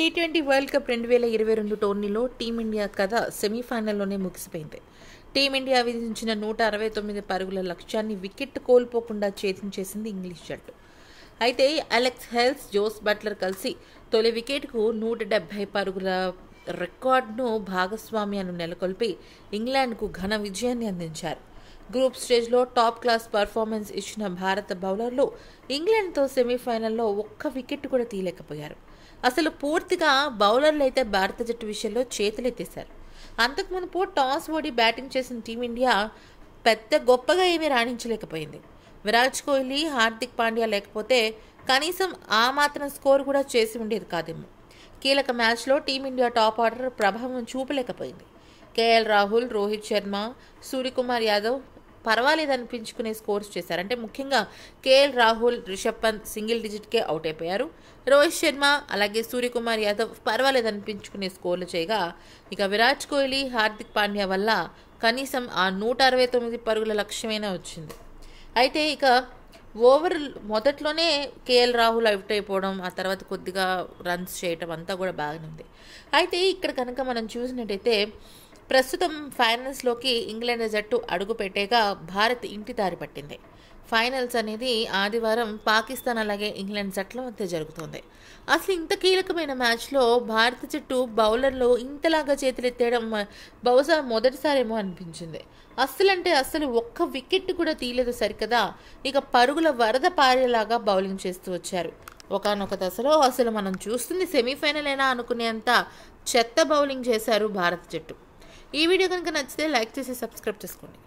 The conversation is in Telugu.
టీ ట్వంటీ వరల్డ్ కప్ రెండు వేల ఇరవై రెండు టోర్నీలో టీమిండియా కథ సెమీఫైనల్లోనే ముగిసిపోయింది టీమిండియా విధించిన నూట అరవై తొమ్మిది పరుగుల లక్ష్యాన్ని వికెట్ కోల్పోకుండా ఛేదించేసింది ఇంగ్లీష్ జట్టు అయితే అలెక్స్ హెల్స్ జోస్ బట్లర్ కలిసి తొలి వికెట్కు నూట డెబ్బై పరుగుల రికార్డును భాగస్వామ్యాన్ని నెలకొల్పి ఇంగ్లాండ్కు ఘన విజయాన్ని అందించారు గ్రూప్ స్టేజ్లో టాప్ క్లాస్ పర్ఫార్మెన్స్ ఇచ్చిన భారత బౌలర్లు ఇంగ్లాండ్తో సెమీఫైనల్లో ఒక్క వికెట్ కూడా తీయలేకపోయారు అసలు పూర్తిగా బౌలర్లు అయితే భారత జట్టు విషయంలో చేతులెత్తేశారు అంతకుముందు టాస్ ఓడి బ్యాటింగ్ చేసిన టీమిండియా పెద్ద గొప్పగా ఏమీ రాణించలేకపోయింది విరాట్ కోహ్లీ హార్దిక్ పాండ్యా లేకపోతే కనీసం ఆ మాత్రం స్కోర్ కూడా చేసి ఉండేది కాదేమో కీలక మ్యాచ్లో టీమిండియా టాప్ ఆర్డర్ ప్రభావం చూపలేకపోయింది కేఎల్ రాహుల్ రోహిత్ శర్మ సూర్యకుమార్ యాదవ్ పర్వాలేదు అనిపించుకునే స్కోర్స్ చేశారు అంటే ముఖ్యంగా కేఎల్ రాహుల్ రిషబ్ పంత్ సింగిల్ డిజిట్కే అవుట్ అయిపోయారు రోహిత్ శర్మ అలాగే సూర్యకుమార్ యాదవ్ పర్వాలేదు అనిపించుకునే స్కోర్లు చేయగా ఇక విరాట్ కోహ్లీ హార్దిక్ పాండ్యా వల్ల కనీసం ఆ నూట అరవై తొమ్మిది పరుగుల లక్ష్యమైనా వచ్చింది అయితే ఇక ఓవర్ మొదట్లోనే కేఎల్ రాహుల్ అవుట్ అయిపోవడం ఆ తర్వాత కొద్దిగా రన్స్ చేయటం అంతా కూడా బాగానే ఉంది అయితే ఇక్కడ కనుక మనం చూసినట్టయితే ప్రస్తుతం ఫైనల్స్లోకి ఇంగ్లాండ్ జట్టు అడుగుపెట్టేగా భారత్ ఇంటి దారి పట్టింది ఫైనల్స్ అనేది ఆదివారం పాకిస్తాన్ అలాగే ఇంగ్లాండ్ జట్ల మధ్య జరుగుతుంది అసలు ఇంత కీలకమైన మ్యాచ్లో భారత జట్టు బౌలర్లు ఇంతలాగా చేతులెత్తేయడం బహుశా మొదటిసారేమో అనిపించింది అస్సలంటే అస్సలు ఒక్క వికెట్ కూడా తీయలేదు సరికదా ఇక పరుగుల వరద పారేలాగా బౌలింగ్ చేస్తూ వచ్చారు ఒకనొక దశలో అసలు మనం చూస్తుంది సెమీఫైనల్ అయినా అనుకునేంత చెత్త బౌలింగ్ చేశారు భారత జట్టు ఈ వీడియో కనుక నచ్చితే లైక్ చేసి సబ్స్క్రైబ్ చేసుకోండి